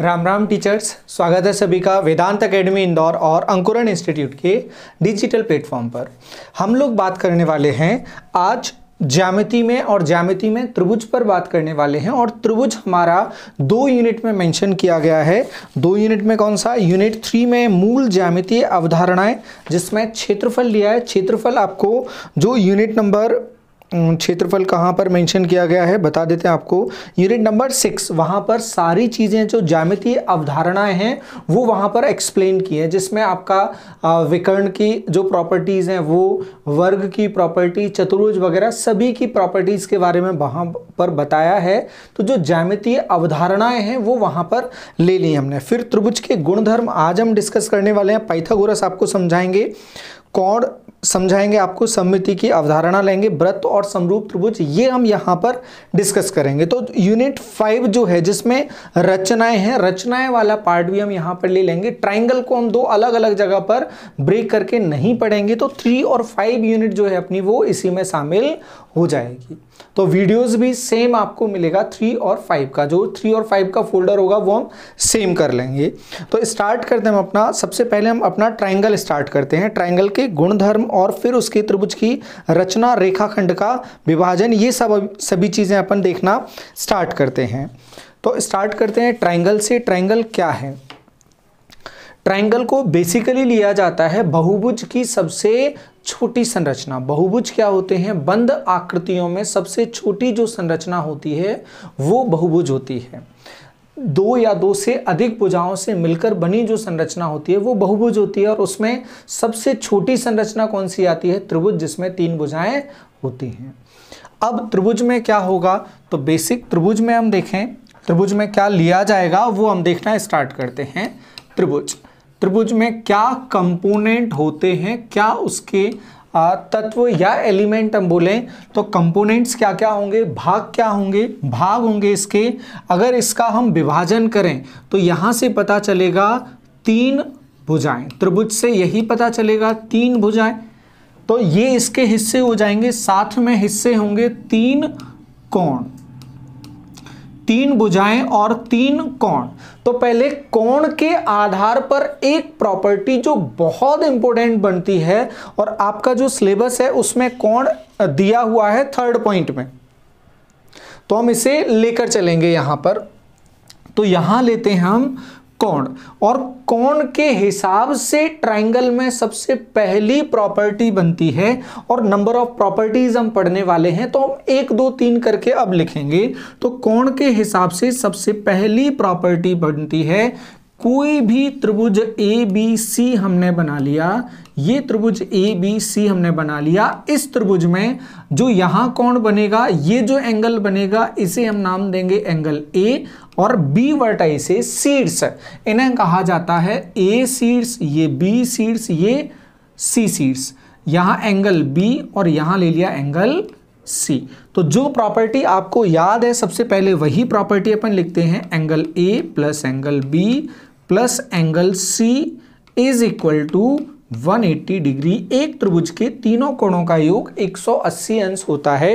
Ram Ram teachers स्वागत है सभी का वेदांत एकेडमी इंदौर और अंकुरण इंस्टीट्यूट के डिजिटल प्लेटफॉर्म पर हम लोग बात करने वाले हैं आज ज्यामिति में और ज्यामिति में त्रिभुज पर बात करने वाले हैं और त्रिभुज हमारा दो यूनिट में मेंशन किया गया है दो यूनिट में कौन सा यूनिट थ्री में मूल ज्यामितीय अवधारणाएं जिसमें क्षेत्रफल लिया है क्षेत्रफल आपको जो यूनिट नंबर क्षेत्रफल कहाँ पर मेंशन किया गया है बता देते हैं आपको यूनिट नंबर सिक्स वहाँ पर सारी चीज़ें जो जामितीय अवधारणाएं हैं वो वहाँ पर एक्सप्लेन की हैं जिसमें आपका विकर्ण की जो प्रॉपर्टीज़ हैं वो वर्ग की प्रॉपर्टी चतुर्भुज वगैरह सभी की प्रॉपर्टीज़ के बारे में वहाँ पर बताया है तो जो जामितीय अवधारणाएँ हैं वो वहाँ पर ले ली हमने फिर त्रिभुज के गुणधर्म आज हम डिस्कस करने वाले हैं पाइथागोरस आपको समझाएंगे कौड़ समझाएंगे आपको सम्मिति की अवधारणा लेंगे व्रत और समरूप त्रिभुज ये हम यहाँ पर डिस्कस करेंगे तो यूनिट फाइव जो है जिसमें रचनाएं हैं रचनाएं वाला पार्ट भी हम यहाँ पर ले लेंगे ट्राइंगल को हम दो अलग अलग जगह पर ब्रेक करके नहीं पढ़ेंगे तो थ्री और फाइव यूनिट जो है अपनी वो इसी में शामिल हो जाएगी तो वीडियोस भी सेम आपको मिलेगा थ्री और फाइव का जो थ्री और फाइव का फोल्डर होगा वो हम सेम कर लेंगे तो स्टार्ट करते हैं हम अपना सबसे पहले हम अपना ट्राइंगल स्टार्ट करते हैं ट्राइंगल के गुणधर्म और फिर उसके त्रिभुज की रचना रेखाखंड का विभाजन ये सब सभी चीज़ें अपन देखना स्टार्ट करते हैं तो स्टार्ट करते हैं ट्राइंगल से ट्राइंगल क्या है ट्राइंगल को बेसिकली लिया जाता है बहुभुज की सबसे छोटी संरचना बहुभुज क्या होते हैं बंद आकृतियों में सबसे छोटी जो संरचना होती है वो बहुभुज होती है दो या दो से अधिक भुजाओं से मिलकर बनी जो संरचना होती है वो बहुभुज होती है और उसमें सबसे छोटी संरचना कौन सी आती है त्रिभुज जिसमें तीन भुजाएं होती हैं अब त्रिभुज में क्या होगा तो बेसिक त्रिभुज में हम देखें त्रिभुज में क्या लिया जाएगा वो हम देखना स्टार्ट करते हैं त्रिभुज त्रिभुज में क्या कंपोनेंट होते हैं क्या उसके तत्व या एलिमेंट हम बोलें तो कंपोनेंट्स क्या क्या होंगे भाग क्या होंगे भाग होंगे इसके अगर इसका हम विभाजन करें तो यहाँ से पता चलेगा तीन भुजाएं त्रिभुज से यही पता चलेगा तीन भुजाएं तो ये इसके हिस्से हो जाएंगे साथ में हिस्से होंगे तीन कोण तीन बुझाएं और तीन कोण तो पहले कोण के आधार पर एक प्रॉपर्टी जो बहुत इंपॉर्टेंट बनती है और आपका जो सिलेबस है उसमें कोण दिया हुआ है थर्ड पॉइंट में तो हम इसे लेकर चलेंगे यहां पर तो यहां लेते हैं हम कोण और कोण के हिसाब से ट्राइंगल में सबसे पहली प्रॉपर्टी बनती है और नंबर ऑफ प्रॉपर्टीज हम पढ़ने वाले हैं तो हम एक दो तीन करके अब लिखेंगे तो कोण के हिसाब से सबसे पहली प्रॉपर्टी बनती है कोई भी त्रिभुज ए बी सी हमने बना लिया ये त्रिभुज ए बी सी हमने बना लिया इस त्रिभुज में जो यहाँ कोण बनेगा ये जो एंगल बनेगा इसे हम नाम देंगे एंगल ए और बी वर्टाई से सीड्स इन्हें कहा जाता है ए सीड्स ये बी सीड्स ये सी सीड्स यहां एंगल बी और यहां ले लिया एंगल सी तो जो प्रॉपर्टी आपको याद है सबसे पहले वही प्रॉपर्टी अपन लिखते हैं angle A plus angle B plus angle C is equal to 180 degree एक त्रिभुज के तीनों कोणों का योग 180 अंश होता है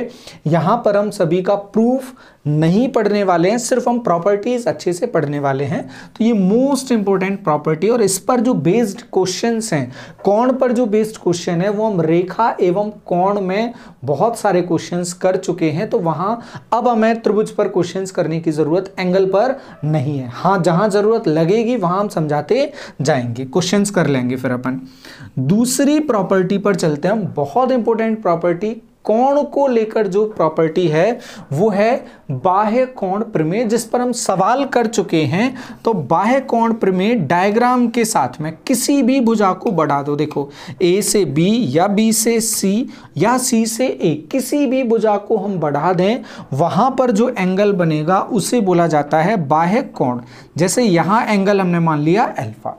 यहां पर हम सभी का प्रूफ नहीं पढ़ने वाले हैं सिर्फ हम प्रॉपर्टीज अच्छे से पढ़ने वाले हैं तो ये मोस्ट इंपॉर्टेंट प्रॉपर्टी और इस पर जो बेस्ड क्वेश्चन हैं कौन पर जो बेस्ड क्वेश्चन है वो हम रेखा एवं कौन में बहुत सारे क्वेश्चन कर चुके हैं तो वहां अब हमें त्रिभुज पर क्वेश्चन करने की ज़रूरत एंगल पर नहीं है हाँ जहां ज़रूरत लगेगी वहां हम समझाते जाएंगे क्वेश्चन कर लेंगे फिर अपन दूसरी प्रॉपर्टी पर चलते हैं हम बहुत इंपॉर्टेंट प्रॉपर्टी कोण को लेकर जो प्रॉपर्टी है वो है बाह्य कोण प्रमेय जिस पर हम सवाल कर चुके हैं तो बाह्य कोण प्रमेय डायग्राम के साथ में किसी भी भुजा को बढ़ा दो देखो ए से बी या बी से सी या सी से ए किसी भी भुजा को हम बढ़ा दें वहां पर जो एंगल बनेगा उसे बोला जाता है बाह्य कोण जैसे यहां एंगल हमने मान लिया एल्फा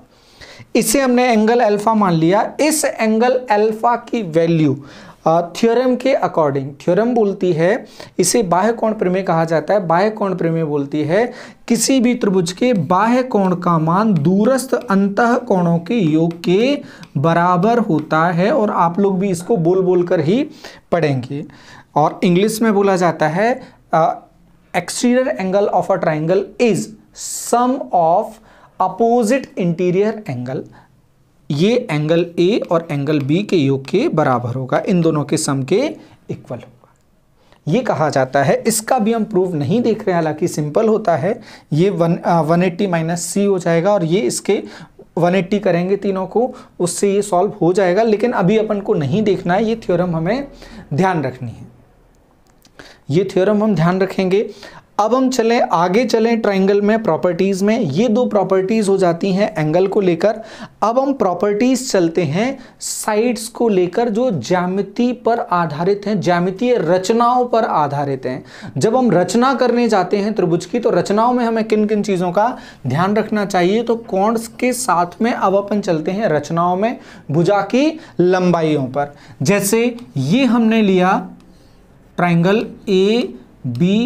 इसे हमने एंगल अल्फा मान लिया इस एंगल अल्फा की वैल्यू थ्योरम के अकॉर्डिंग थ्योरम बोलती है इसे बाह्य कोण प्रमेय कहा जाता है बाह्य कोण प्रमेय बोलती है किसी भी त्रिभुज के बाह्य कोण का मान दूरस्थ अंत कोणों के योग के बराबर होता है और आप लोग भी इसको बोल बोल कर ही पढ़ेंगे और इंग्लिश में बोला जाता है exterior angle of a triangle is sum of opposite interior angle ये एंगल ए और एंगल बी के योग के बराबर होगा इन दोनों के सम के इक्वल होगा ये कहा जाता है इसका भी हम प्रूफ नहीं देख रहे हैं हालांकि सिंपल होता है ये one one eighty minus C हो जाएगा और ये इसके 180 करेंगे तीनों को उससे ये सॉल्व हो जाएगा लेकिन अभी अपन को नहीं देखना है ये थ्योरम हमें ध्यान रखनी है ये थ्योरम हम ध्यान रखेंगे अब हम चलें आगे चलें ट्राइंगल में प्रॉपर्टीज़ में ये दो प्रॉपर्टीज़ हो जाती हैं एंगल को लेकर अब हम प्रॉपर्टीज़ चलते हैं साइड्स को लेकर जो ज्यामिति पर आधारित हैं ज्यामितीय रचनाओं पर आधारित हैं जब हम रचना करने जाते हैं त्रिभुज की तो रचनाओं में हमें किन किन चीज़ों का ध्यान रखना चाहिए तो कौंड्स के साथ में अब अपन चलते हैं रचनाओं में भुजा की लंबाइयों पर जैसे ये हमने लिया ट्राइंगल ए बी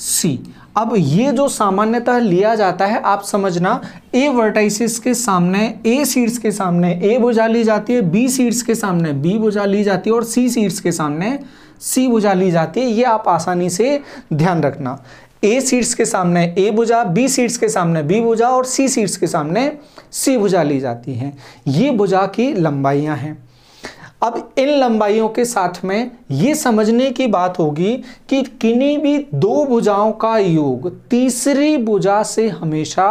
सी अब ये जो सामान्यतः लिया जाता है आप समझना ए वर्टाइसिस के सामने ए सीड्स के सामने ए बुझा ली जाती है बी सीड्स के सामने बी बुझा ली जाती है और सी सीड्स के सामने सी बुझा ली जाती है ये आप आसानी से ध्यान रखना ए सीड्स के सामने ए बुझा बी सीड्स के सामने बी बुझा और सी सीड्स के सामने सी बुझा ली जाती है ये बुझा की लंबाइयाँ हैं अब इन लंबाइयों के साथ में ये समझने की बात होगी कि किन्हीं भी दो भुजाओं का योग तीसरी भुजा से हमेशा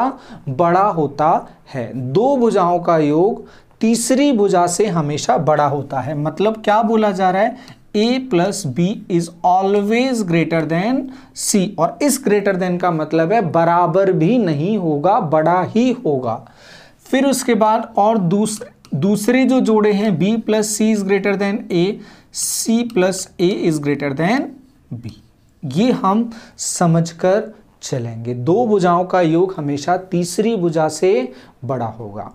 बड़ा होता है दो भुजाओं का योग तीसरी भुजा से हमेशा बड़ा होता है मतलब क्या बोला जा रहा है A plus B is always greater than C और इस ग्रेटर देन का मतलब है बराबर भी नहीं होगा बड़ा ही होगा फिर उसके बाद और दूसरे दूसरे जो जोड़े हैं B plus C is greater than A C plus A is greater than B ये हम समझकर चलेंगे दो भुजाओं का योग हमेशा तीसरी भुजा से बड़ा होगा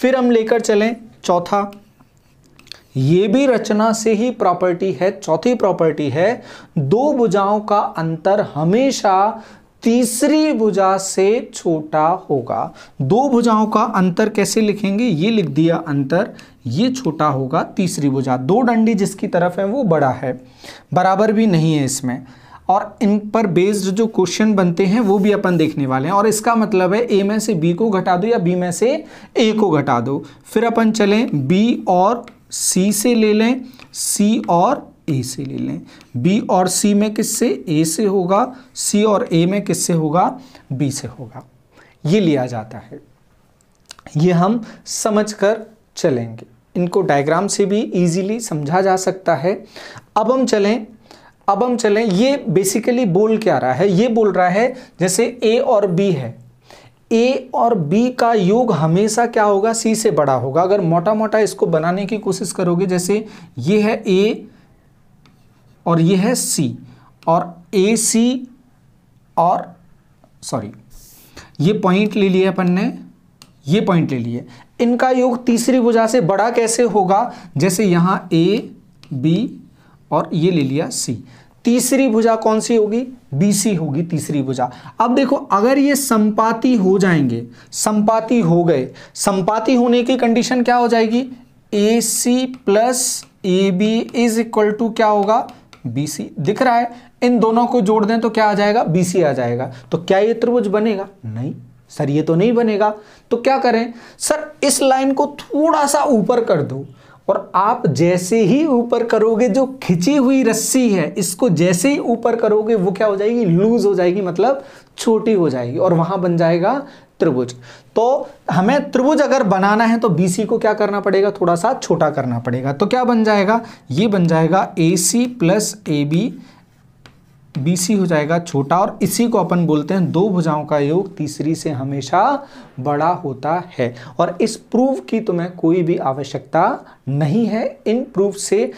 फिर हम लेकर चलें चौथा ये भी रचना से ही प्रॉपर्टी है चौथी प्रॉपर्टी है दो भुजाओं का अंतर हमेशा तीसरी भुजा से छोटा होगा दो भुजाओं का अंतर कैसे लिखेंगे ये लिख दिया अंतर ये छोटा होगा तीसरी भुजा दो डंडी जिसकी तरफ है वो बड़ा है बराबर भी नहीं है इसमें और इन पर बेस्ड जो क्वेश्चन बनते हैं वो भी अपन देखने वाले हैं और इसका मतलब है ए में से बी को घटा दो या बी में से ए को घटा दो फिर अपन चलें बी और सी से ले लें सी और ए से ले लें बी और सी में किससे ए से होगा सी और ए में किससे होगा बी से होगा ये लिया जाता है ये हम समझ कर चलेंगे इनको डायग्राम से भी इजीली समझा जा सकता है अब हम चलें अब हम चलें ये बेसिकली बोल क्या रहा है ये बोल रहा है जैसे ए और बी है ए और बी का योग हमेशा क्या होगा सी से बड़ा होगा अगर मोटा मोटा इसको बनाने की कोशिश करोगे जैसे ये है ए और ये है सी और ए सी और सॉरी ये पॉइंट ले लिए अपन ने ये पॉइंट ले लिए इनका योग तीसरी भुजा से बड़ा कैसे होगा जैसे यहां ए बी और ये ले लिया सी तीसरी भुजा कौन सी होगी बीसी होगी तीसरी भुजा अब देखो अगर ये संपाति हो जाएंगे संपाति हो गए संपाति होने की कंडीशन क्या हो जाएगी A C plus A B is equal to क्या होगा BC दिख रहा है इन दोनों को जोड़ दें तो क्या आ जाएगा BC आ जाएगा तो क्या ये त्रिभुज बनेगा नहीं सर ये तो नहीं बनेगा तो क्या करें सर इस लाइन को थोड़ा सा ऊपर कर दो और आप जैसे ही ऊपर करोगे जो खिंची हुई रस्सी है इसको जैसे ही ऊपर करोगे वो क्या हो जाएगी लूज हो जाएगी मतलब छोटी हो जाएगी और वहां बन जाएगा त्रिभुज तो हमें त्रिभुज अगर बनाना है तो BC को क्या करना पड़ेगा थोड़ा सा छोटा करना पड़ेगा तो क्या बन जाएगा ये बन जाएगा A C plus A B BC हो जाएगा छोटा और इसी को अपन बोलते हैं दो भुजाओं का योग तीसरी से हमेशा बड़ा होता है और इस प्रूफ की तुम्हें कोई भी आवश्यकता नहीं है इन प्रूफ से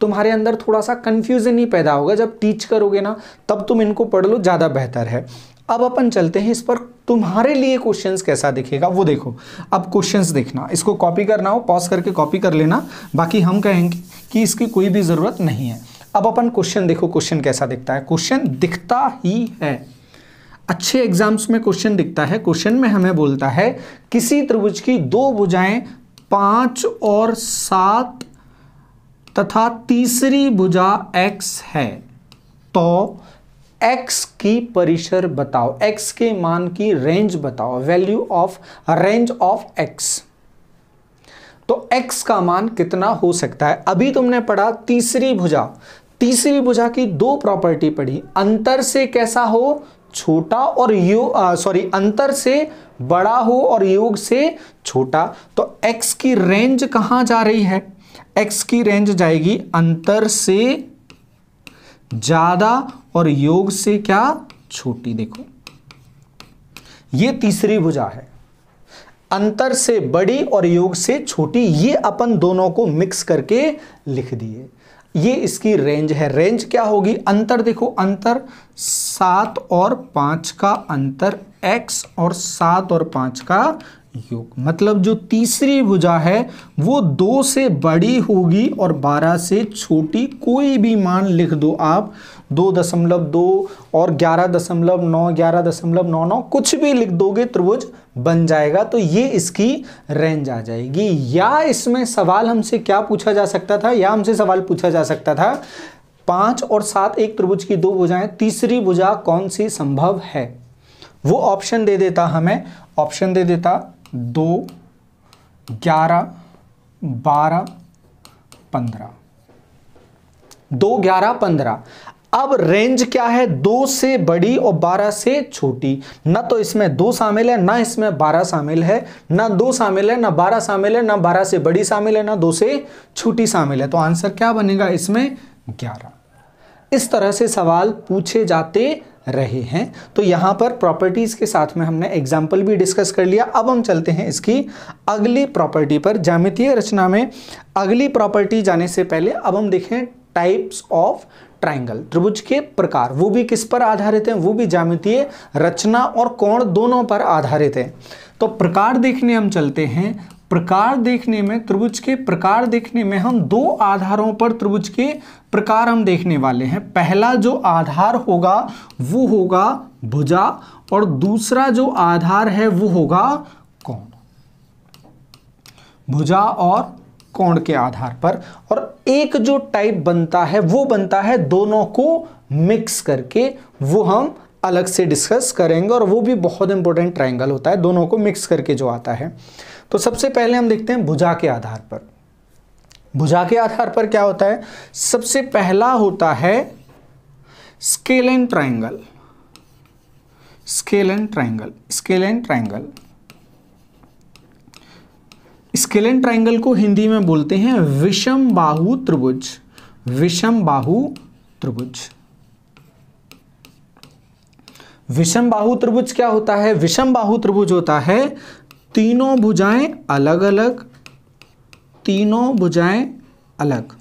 तुम्हारे अंदर थोड़ा सा कन्फ्यूज़न ही पैदा होगा जब टीच करोगे ना तब तुम इनको पढ़ लो ज़्यादा बेहतर है अब अपन चलते हैं इस पर तुम्हारे लिए क्वेश्चंस कैसा दिखेगा वो देखो अब क्वेश्चंस देखना इसको कॉपी करना हो पॉज करके कॉपी कर लेना बाकी हम कहेंगे कि इसकी कोई भी ज़रूरत नहीं है अब अपन क्वेश्चन देखो क्वेश्चन कैसा दिखता है क्वेश्चन दिखता ही है अच्छे एग्जाम्स में क्वेश्चन दिखता है क्वेश्चन में हमें बोलता है किसी त्रिभुज की दो भुजाएं पांच और सात तथा तीसरी भुजा x है तो x की परिसर बताओ x के मान की रेंज बताओ value of range of x तो x का मान कितना हो सकता है अभी तुमने पढ़ा तीसरी भुजा तीसरी बुझा की दो प्रॉपर्टी पढ़ी अंतर से कैसा हो छोटा और योग सॉरी अंतर से बड़ा हो और योग से छोटा तो x की रेंज कहां जा रही है x की रेंज जाएगी अंतर से ज़्यादा और योग से क्या छोटी देखो ये तीसरी भुजा है अंतर से बड़ी और योग से छोटी ये अपन दोनों को मिक्स करके लिख दिए ये इसकी रेंज है रेंज क्या होगी अंतर देखो अंतर सात और पाँच का अंतर एक्स और सात और पाँच का योग मतलब जो तीसरी भुजा है वो दो से बड़ी होगी और बारह से छोटी कोई भी मान लिख दो आप दो दशमलव दो और ग्यारह दशमलव नौ ग्यारह दशमलव नौ नौ कुछ भी लिख दोगे त्रिभुज बन जाएगा तो ये इसकी रेंज आ जाएगी या इसमें सवाल हमसे क्या पूछा जा सकता था या हमसे सवाल पूछा जा सकता था पांच और सात एक त्रिभुज की दो भुजाएं तीसरी भुजा कौन सी संभव है वो ऑप्शन दे देता हमें ऑप्शन दे देता दो ग्यारह बारह पंद्रह दो ग्यारह पंद्रह अब रेंज क्या है दो से बड़ी और बारह से छोटी ना तो इसमें दो शामिल है ना इसमें बारह शामिल है ना दो शामिल है ना बारह शामिल है ना बारह से बड़ी शामिल है ना दो से छोटी शामिल है तो आंसर क्या बनेगा इसमें ग्यारह इस तरह से सवाल पूछे जाते रहे हैं तो यहां पर प्रॉपर्टीज़ के साथ में हमने एग्जाम्पल भी डिस्कस कर लिया अब हम चलते हैं इसकी अगली प्रॉपर्टी पर जामितीय रचना में अगली प्रॉपर्टी जाने से पहले अब हम देखें टाइप्स ऑफ ट्राइंगल त्रिभुज के प्रकार वो भी किस पर आधारित हैं वो भी जामितीय रचना और कोण दोनों पर आधारित हैं तो प्रकार देखने हम चलते हैं प्रकार देखने में त्रिभुज के प्रकार देखने में हम दो आधारों पर त्रिभुज के प्रकार हम देखने वाले हैं पहला जो आधार होगा वो होगा भुजा और दूसरा जो आधार है वो होगा कोण भुजा और कोण के आधार पर और एक जो टाइप बनता है वो बनता है दोनों को मिक्स करके वो हम अलग से डिस्कस करेंगे और वो भी बहुत इंपॉर्टेंट ट्रायंगल होता है दोनों को मिक्स करके जो आता है तो सबसे पहले हम देखते हैं भुजा के आधार पर भुजा के आधार पर क्या होता है सबसे पहला होता है scalene triangle scalene triangle scalene triangle scalene triangle को हिंदी में बोलते हैं विषम बाहु त्रिभुज विषम बाहु त्रिभुज विषम बाहु त्रिभुज क्या होता है विषम बाहु त्रिभुज होता है तीनों भुजाएं अलग अलग तीनों भुजाएं अलग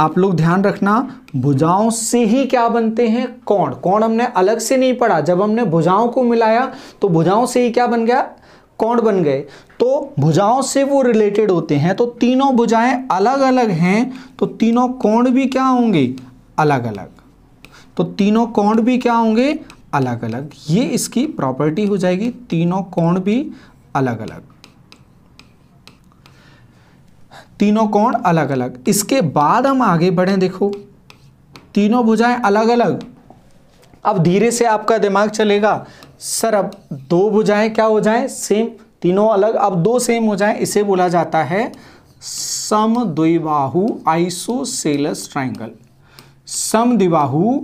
आप लोग ध्यान रखना भुजाओं से ही क्या बनते हैं कोण कोण हमने अलग से नहीं पढ़ा जब हमने भुजाओं को मिलाया तो भुजाओं से ही क्या बन गया कोण बन गए तो भुजाओं से वो रिलेटेड होते हैं तो तीनों भुजाएं अलग अलग हैं तो तीनों कोण भी क्या होंगे अलग अलग तो तीनों कोण भी क्या होंगे अलग अलग ये इसकी प्रॉपर्टी हो जाएगी तीनों कोण भी अलग अलग तीनों कोण अलग अलग इसके बाद हम आगे बढ़े देखो तीनों भुजाएं अलग अलग अब धीरे से आपका दिमाग चलेगा सर अब दो भुजाएं क्या हो जाएं सेम तीनों अलग अब दो सेम हो जाएं इसे बोला जाता है सम द्विबाहु आइसोसेलस ट्राइंगल सम द्विबाहु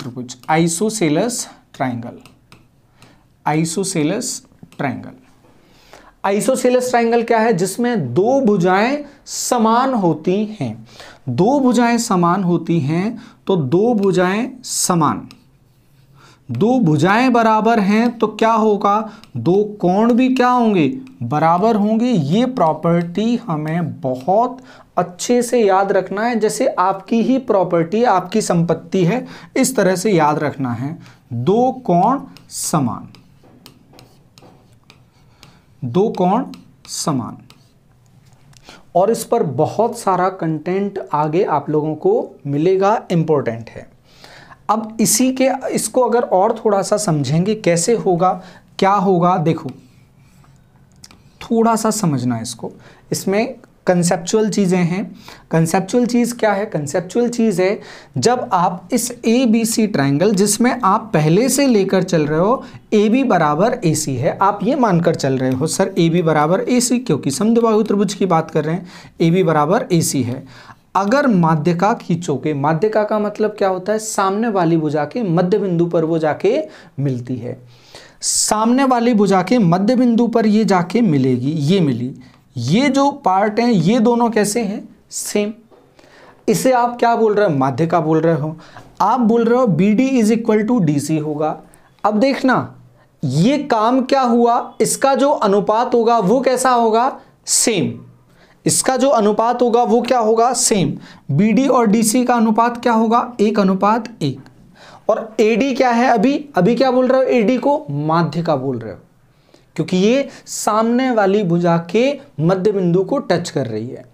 त्रिभुज isosceles triangle isosceles triangle isosceles triangle क्या है जिसमें दो भुजाएं समान होती हैं दो भुजाएं समान होती हैं तो दो भुजाएं समान दो भुजाएं बराबर हैं तो क्या होगा दो कोण भी क्या होंगे बराबर होंगे ये प्रॉपर्टी हमें बहुत अच्छे से याद रखना है जैसे आपकी ही प्रॉपर्टी आपकी संपत्ति है इस तरह से याद रखना है दो कोण समान दो कोण समान और इस पर बहुत सारा कंटेंट आगे आप लोगों को मिलेगा इंपॉर्टेंट है अब इसी के इसको अगर और थोड़ा सा समझेंगे कैसे होगा क्या होगा देखो थोड़ा सा समझना इसको इसमें कंसेप्चुअल चीज़ें हैं कंसेप्चुअल चीज़ क्या है कंसेप्चुअल चीज़ है जब आप इस ए बी सी ट्राइंगल जिसमें आप पहले से लेकर चल रहे हो ए बी बराबर ए सी है आप ये मानकर चल रहे हो सर ए बी बराबर ए सी क्योंकि समद्विबाहु त्रिभुज की बात कर रहे हैं ए बी बराबर ए सी है अगर माध्यका खींचोगे माध्यका का मतलब क्या होता है सामने वाली बुझा के मध्य बिंदु पर वो जाके मिलती है सामने वाली बुझा के मध्य बिंदु पर ये जाके मिलेगी ये मिली ये जो पार्ट हैं ये दोनों कैसे हैं सेम इसे आप क्या बोल रहे हो माध्यिका बोल रहे हो आप बोल रहे हो B D is equal to D C होगा अब देखना ये काम क्या हुआ इसका जो अनुपात होगा वो कैसा होगा सेम इसका जो अनुपात होगा वो क्या होगा सेम बी और डी का अनुपात क्या होगा एक अनुपात एक और ए क्या है अभी अभी क्या बोल रहे हो ए को माध्य का बोल रहे हो क्योंकि ये सामने वाली भुजा के मध्य बिंदु को टच कर रही है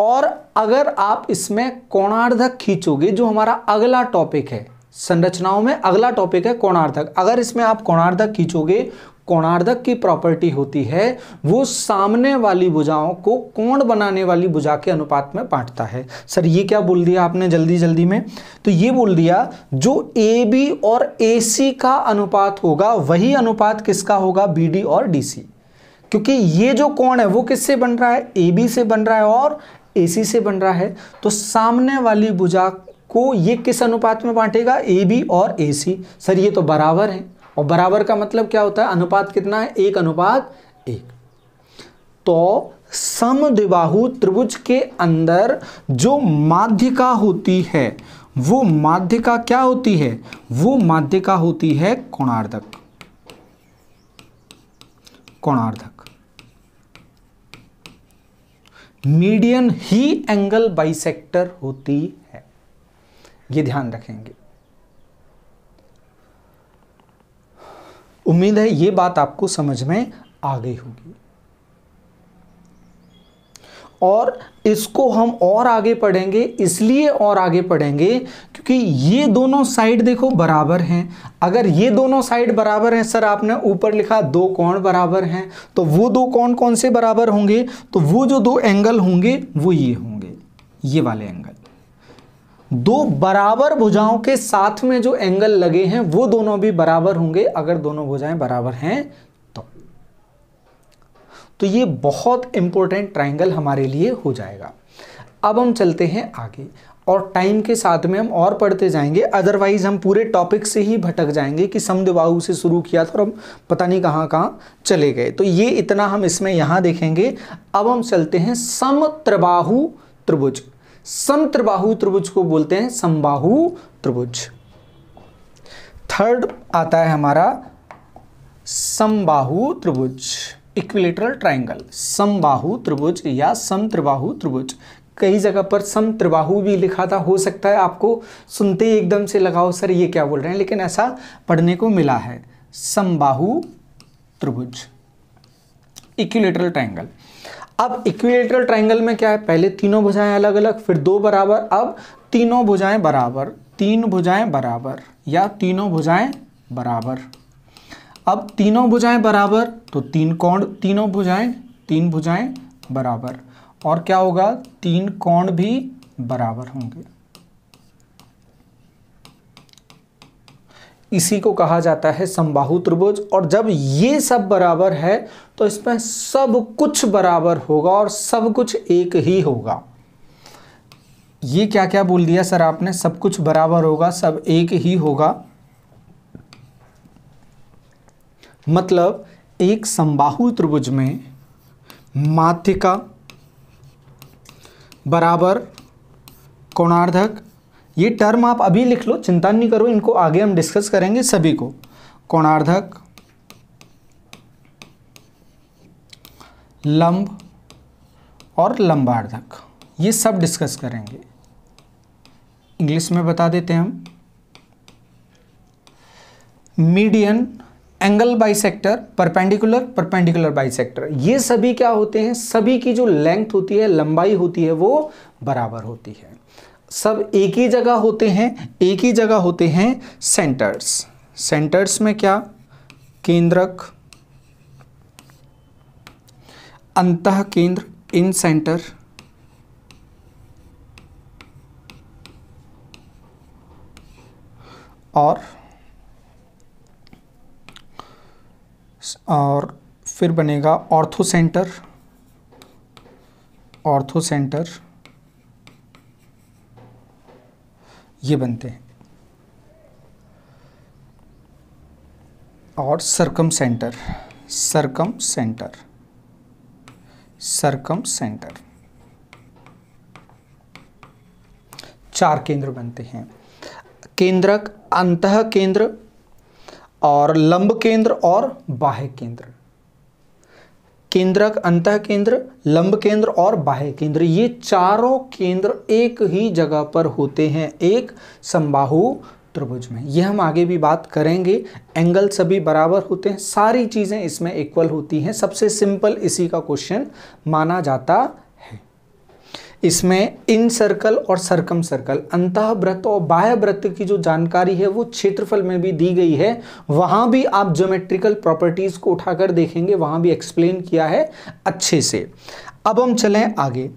और अगर आप इसमें कोणार्धक खींचोगे जो हमारा अगला टॉपिक है संरचनाओं में अगला टॉपिक है कोणार्धक अगर इसमें आप कोणार्धक खींचोगे कोणार्धक की प्रॉपर्टी होती है वो सामने वाली भुजाओं को कोण बनाने वाली भुजा के अनुपात में बांटता है सर ये क्या बोल दिया आपने जल्दी जल्दी में तो ये बोल दिया जो ए बी और ए सी का अनुपात होगा वही अनुपात किसका होगा बी डी और डी सी क्योंकि ये जो कोण है वो किससे बन रहा है ए बी से बन रहा है और ए सी से बन रहा है तो सामने वाली भुजा को ये किस अनुपात में बांटेगा ए बी और ए सी सर ये तो बराबर है और बराबर का मतलब क्या होता है अनुपात कितना है एक अनुपात एक तो समद्विबाहु त्रिभुज के अंदर जो माध्यिका होती है वो माध्यिका क्या होती है वो माध्यिका होती है कोणार्धक कोणार्धक मीडियन ही एंगल बाइसेक्टर होती है ये ध्यान रखेंगे उम्मीद है ये बात आपको समझ में आ गई होगी और इसको हम और आगे पढ़ेंगे इसलिए और आगे पढ़ेंगे क्योंकि ये दोनों साइड देखो बराबर हैं अगर ये दोनों साइड बराबर हैं सर आपने ऊपर लिखा दो कोण बराबर हैं तो वो दो कोण कौन से बराबर होंगे तो वो जो दो एंगल होंगे वो ये होंगे ये वाले एंगल दो बराबर भुजाओं के साथ में जो एंगल लगे हैं वो दोनों भी बराबर होंगे अगर दोनों भुजाएं बराबर हैं तो तो ये बहुत इंपॉर्टेंट ट्राइंगल हमारे लिए हो जाएगा अब हम चलते हैं आगे और टाइम के साथ में हम और पढ़ते जाएंगे अदरवाइज हम पूरे टॉपिक से ही भटक जाएंगे कि समदबाहू से शुरू किया था और हम पता नहीं कहाँ कहाँ चले गए तो ये इतना हम इसमें यहाँ देखेंगे अब हम चलते हैं समत्रबाहु त्रिभुज समत्रबाहु त्रिभुज को बोलते हैं समबाहु त्रिभुज थर्ड आता है हमारा समबाहु त्रिभुज इक्विलेटरल ट्राइंगल समबाहु त्रिभुज या समत्रबाहु त्रिभुज कई जगह पर सम त्रिबाहु भी लिखा था हो सकता है आपको सुनते ही एकदम से लगाओ सर ये क्या बोल रहे हैं लेकिन ऐसा पढ़ने को मिला है समबाहु त्रिभुज इक्विलेटरल ट्राइंगल अब इक्विलेटरल ट्राइंगल में क्या है पहले तीनों भुजाएं अलग अलग फिर दो बराबर अब तीनों भुजाएं बराबर तीन भुजाएं बराबर या तीनों भुजाएं बराबर अब तीनों भुजाएं बराबर तो तीन कोण तीनों भुजाएं तीन भुजाएं बराबर और क्या होगा तीन कोण भी बराबर होंगे इसी को कहा जाता है संबाहु त्रिभुज और जब ये सब बराबर है तो इसमें सब कुछ बराबर होगा और सब कुछ एक ही होगा ये क्या क्या बोल दिया सर आपने सब कुछ बराबर होगा सब एक ही होगा मतलब एक संबाहु त्रिभुज में मातिका बराबर कोणार्धक ये टर्म आप अभी लिख लो चिंता नहीं करो इनको आगे हम डिस्कस करेंगे सभी को कोणार्धक लंब और लंबार्धक ये सब डिस्कस करेंगे इंग्लिश में बता देते हैं हम median angle bisector perpendicular perpendicular bisector ये सभी क्या होते हैं सभी की जो लेंथ होती है लंबाई होती है वो बराबर होती है सब एक ही जगह होते हैं एक ही जगह होते हैं सेंटर्स सेंटर्स में क्या केंद्रक अंत केंद्र इन सेंटर और और फिर बनेगा ऑर्थो सेंटर ऑर्थो सेंटर ये बनते हैं और circumcentre circumcentre circumcentre चार केंद्र बनते हैं केंद्रक अंत केंद्र और लंब केंद्र और बाह्य केंद्र केंद्रक अंत केंद्र लंब केंद्र और बाह्य केंद्र ये चारों केंद्र एक ही जगह पर होते हैं एक संबाहु त्रिभुज में यह हम आगे भी बात करेंगे एंगल सभी बराबर होते हैं सारी चीज़ें इसमें इक्वल होती हैं सबसे सिंपल इसी का क्वेश्चन माना जाता इसमें इन सर्कल और सरकम सर्कल अंत व्रत और बाह्य व्रत की जो जानकारी है वो क्षेत्रफल में भी दी गई है वहां भी आप ज्योमेट्रिकल प्रॉपर्टीज़ को उठाकर देखेंगे वहां भी एक्सप्लेन किया है अच्छे से अब हम चलें आगे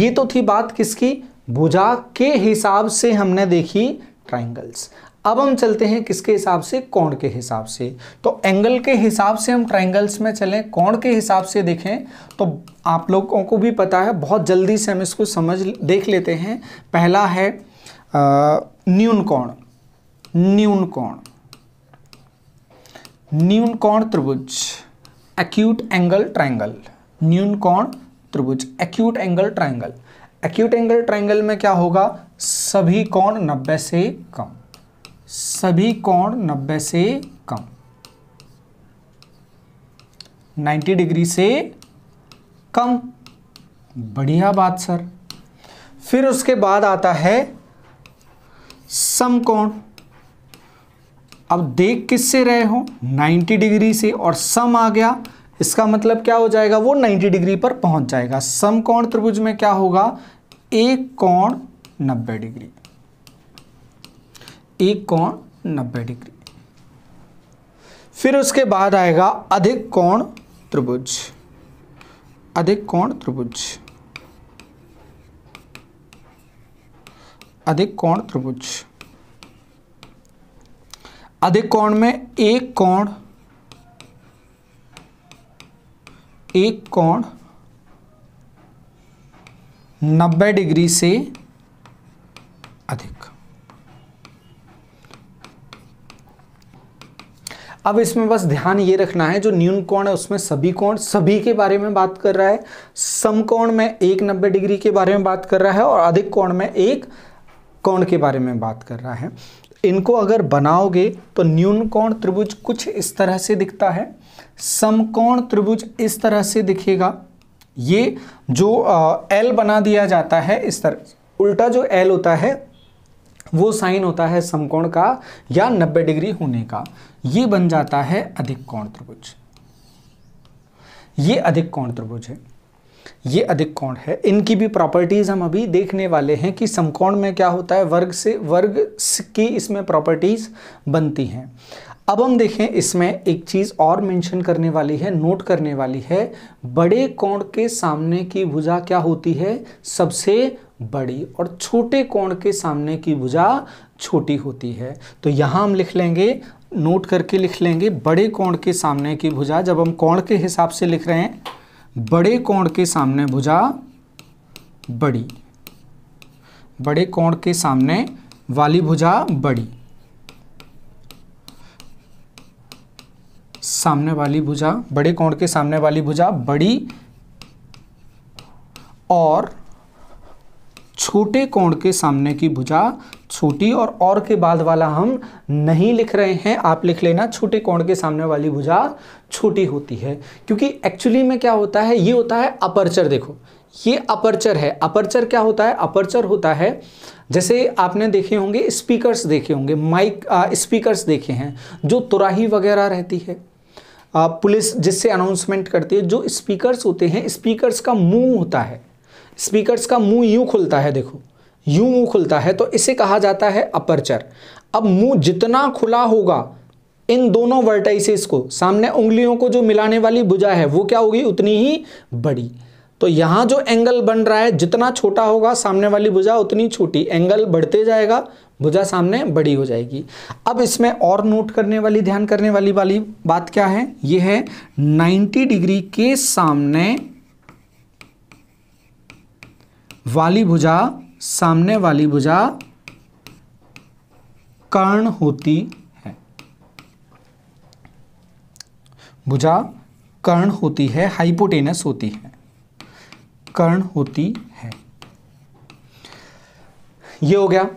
ये तो थी बात किसकी भुजा के हिसाब से हमने देखी ट्राइंगल्स अब हम चलते हैं किसके हिसाब से कोण के हिसाब से तो एंगल के हिसाब से हम ट्राइंगल्स में चलें कोण के हिसाब से देखें तो आप लोगों को भी पता है बहुत जल्दी से हम इसको समझ देख लेते हैं पहला है न्यून कोण न्यून कोण न्यून कोण त्रिभुज एक्यूट एंगल ट्राइंगल न्यून कोण त्रिभुज acute angle triangle acute angle triangle में क्या होगा सभी कोण नब्बे से कम सभी कोण 90 से कम 90 डिग्री से कम बढ़िया बात सर फिर उसके बाद आता है समकोण अब देख किससे रहे हो 90 डिग्री से और सम आ गया इसका मतलब क्या हो जाएगा वो 90 डिग्री पर पहुंच जाएगा समकोण त्रिभुज में क्या होगा एक कोण 90 डिग्री एक कोण नब्बे डिग्री फिर उसके बाद आएगा अधिक कोण त्रिभुज अधिक कोण त्रिभुज अधिक कोण त्रिभुज अधिक कोण में एक कोण एक कोण 90 डिग्री से अधिक अब इसमें बस ध्यान ये रखना है जो न्यून कोण है उसमें सभी कोण सभी के बारे में बात कर रहा है समकोण में एक नब्बे डिग्री के बारे में बात कर रहा है और अधिक कोण में एक कोण के बारे में बात कर रहा है इनको अगर बनाओगे तो न्यून कोण त्रिभुज कुछ इस तरह से दिखता है समकोण त्रिभुज इस तरह से दिखेगा ये जो एल बना दिया जाता है इस तरह उल्टा जो एल होता है वो साइन होता है समकोण का या 90 डिग्री होने का ये बन जाता है अधिक कोण त्रिभुज ये अधिक कोण त्रिभुज है ये अधिक कोण है इनकी भी प्रॉपर्टीज़ हम अभी देखने वाले हैं कि समकोण में क्या होता है वर्ग से वर्ग की इसमें प्रॉपर्टीज़ बनती हैं अब हम देखें इसमें एक चीज़ और मेंशन करने वाली है नोट करने वाली है बड़े कोण के सामने की भुजा क्या होती है सबसे बड़ी और छोटे कोण के सामने की भुजा छोटी होती है तो यहाँ हम लिख लेंगे नोट करके लिख लेंगे बड़े कोण के सामने की भुजा जब हम कोण के हिसाब से लिख रहे हैं बड़े कोण के सामने भुजा बड़ी बड़े कोण के सामने वाली भुजा बड़ी सामने वाली भुजा बड़े कोण के सामने वाली भुजा बड़ी और छोटे कोण के सामने की भुजा छोटी और और के बाद वाला हम नहीं लिख रहे हैं आप लिख लेना छोटे कोण के सामने वाली भुजा छोटी होती है क्योंकि एक्चुअली में क्या होता है ये होता है अपर्चर देखो ये अपर्चर है अपर्चर क्या होता है अपर्चर होता है जैसे आपने देखे होंगे स्पीकर्स देखे होंगे माइक स्पीकर्स देखे हैं जो तुराही वगैरह रहती है आ, पुलिस जिससे अनाउंसमेंट करती है जो स्पीकर्स होते हैं स्पीकर्स का मुंह होता है स्पीकर्स का मुंह यूं खुलता है देखो यूं मुंह खुलता है तो इसे कहा जाता है अपरचर अब मुंह जितना खुला होगा इन दोनों वर्टाइसिस को सामने उंगलियों को जो मिलाने वाली भुजा है वो क्या होगी उतनी ही बड़ी तो यहां जो एंगल बन रहा है जितना छोटा होगा सामने वाली भुजा उतनी छोटी एंगल बढ़ते जाएगा भुजा सामने बड़ी हो जाएगी अब इसमें और नोट करने वाली ध्यान करने वाली वाली बात क्या है यह है 90 डिग्री के सामने वाली भुजा सामने वाली भुजा कर्ण होती है भुजा कर्ण होती है हाइपोटेनस होती है कर्ण होती है ये हो गया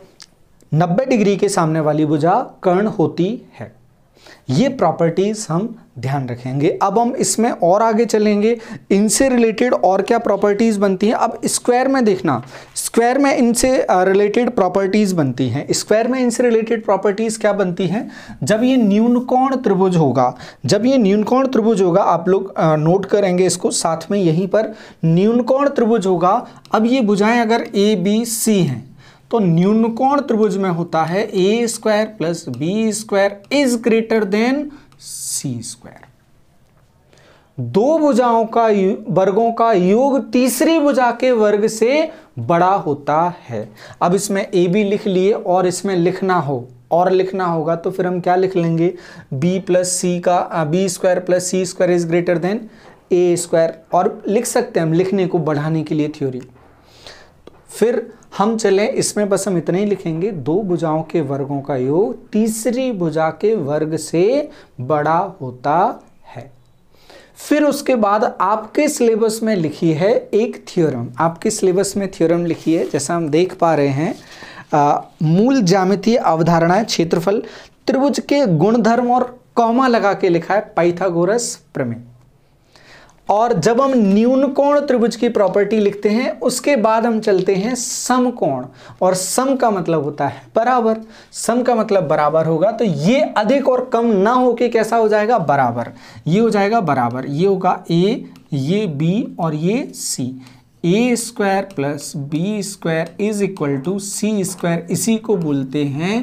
90 डिग्री के सामने वाली भुजा कर्ण होती है ये प्रॉपर्टीज़ हम ध्यान रखेंगे अब हम इसमें और आगे चलेंगे इनसे रिलेटेड और क्या प्रॉपर्टीज़ बनती हैं अब स्क्वायर में देखना स्क्वायर में इनसे रिलेटेड प्रॉपर्टीज़ बनती हैं स्क्वायर में इनसे रिलेटेड प्रॉपर्टीज़ क्या बनती हैं जब ये न्यूनकोण त्रिभुज होगा जब ये न्यूनकोण त्रिभुज होगा आप लोग नोट करेंगे इसको साथ में यहीं पर न्यूनकोण त्रिभुज होगा अब ये बुझाएं अगर ए बी सी हैं तो न्यूनकोण त्रिभुज में होता है A square plus B square is greater than C square दो भुजाओं का वर्गों का योग तीसरी भुजा के वर्ग से बड़ा होता है अब इसमें ए बी लिख लिए और इसमें लिखना हो और लिखना होगा तो फिर हम क्या लिख लेंगे बी प्लस सी का B square plus C square is greater than A square और लिख सकते हैं हम लिखने को बढ़ाने के लिए थ्योरी फिर हम चलें इसमें बस हम इतने ही लिखेंगे दो भुजाओं के वर्गों का योग तीसरी भुजा के वर्ग से बड़ा होता है फिर उसके बाद आपके सिलेबस में लिखी है एक थ्योरम आपके सिलेबस में थ्योरम लिखी है जैसा हम देख पा रहे हैं आ, मूल जामितीय अवधारणाएं क्षेत्रफल त्रिभुज के गुणधर्म और कौमा लगा के लिखा है पाइथागोरस प्रमेय और जब हम न्यूनकोण त्रिभुज की प्रॉपर्टी लिखते हैं उसके बाद हम चलते हैं समकोण और सम का मतलब होता है बराबर सम का मतलब बराबर होगा तो ये अधिक और कम ना होके कैसा हो जाएगा बराबर ये हो जाएगा बराबर ये होगा ए ये बी और ये C A square plus B square is equal to C square इसी को बोलते हैं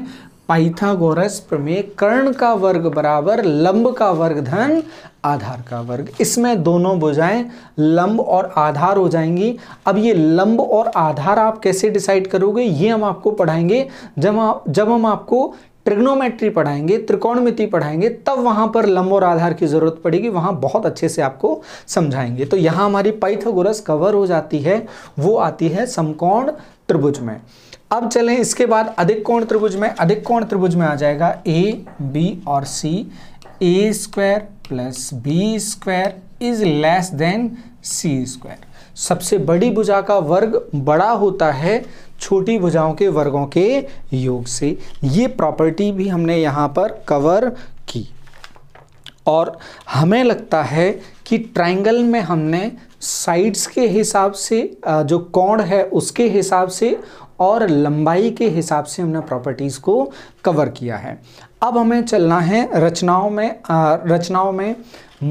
पाइथागोरस प्रमेय कर्ण का वर्ग बराबर लंब का वर्ग धन आधार का वर्ग इसमें दोनों भुजाएं लंब और आधार हो जाएंगी अब ये लंब और आधार आप कैसे डिसाइड करोगे ये हम आपको पढ़ाएंगे जब जब हम आपको ट्रिग्नोमेट्री पढ़ाएंगे त्रिकोणमिति पढ़ाएंगे तब वहाँ पर लंब और आधार की ज़रूरत पड़ेगी वहां बहुत अच्छे से आपको समझाएंगे तो यहाँ हमारी पाइथागोरस कवर हो जाती है वो आती है समकोण त्रिभुज में अब चलें इसके बाद अधिक कोण त्रिभुज में अधिक कोण त्रिभुज में आ जाएगा ए बी और C A square plus B square is less than C square सबसे बड़ी भुजा का वर्ग बड़ा होता है छोटी भुजाओं के वर्गों के योग से ये प्रॉपर्टी भी हमने यहाँ पर कवर की और हमें लगता है कि ट्राइंगल में हमने साइड्स के हिसाब से जो कोण है उसके हिसाब से और लंबाई के हिसाब से हमने प्रॉपर्टीज़ को कवर किया है अब हमें चलना है रचनाओं में रचनाओं में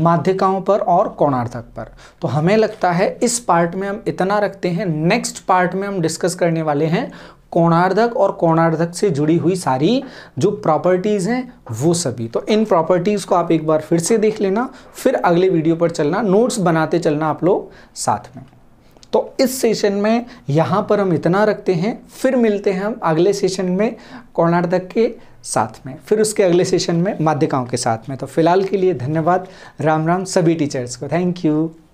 माध्यिकाओं पर और कोणार्थक पर तो हमें लगता है इस पार्ट में हम इतना रखते हैं नेक्स्ट पार्ट में हम डिस्कस करने वाले हैं कोणार्धक और कोणार्धक से जुड़ी हुई सारी जो प्रॉपर्टीज़ हैं वो सभी तो इन प्रॉपर्टीज़ को आप एक बार फिर से देख लेना फिर अगले वीडियो पर चलना नोट्स बनाते चलना आप लोग साथ में तो इस सेशन में यहाँ पर हम इतना रखते हैं फिर मिलते हैं हम अगले सेशन में कर्नाटक के साथ में फिर उसके अगले सेशन में माध्यिकाओं के साथ में तो फिलहाल के लिए धन्यवाद राम राम सभी टीचर्स को थैंक यू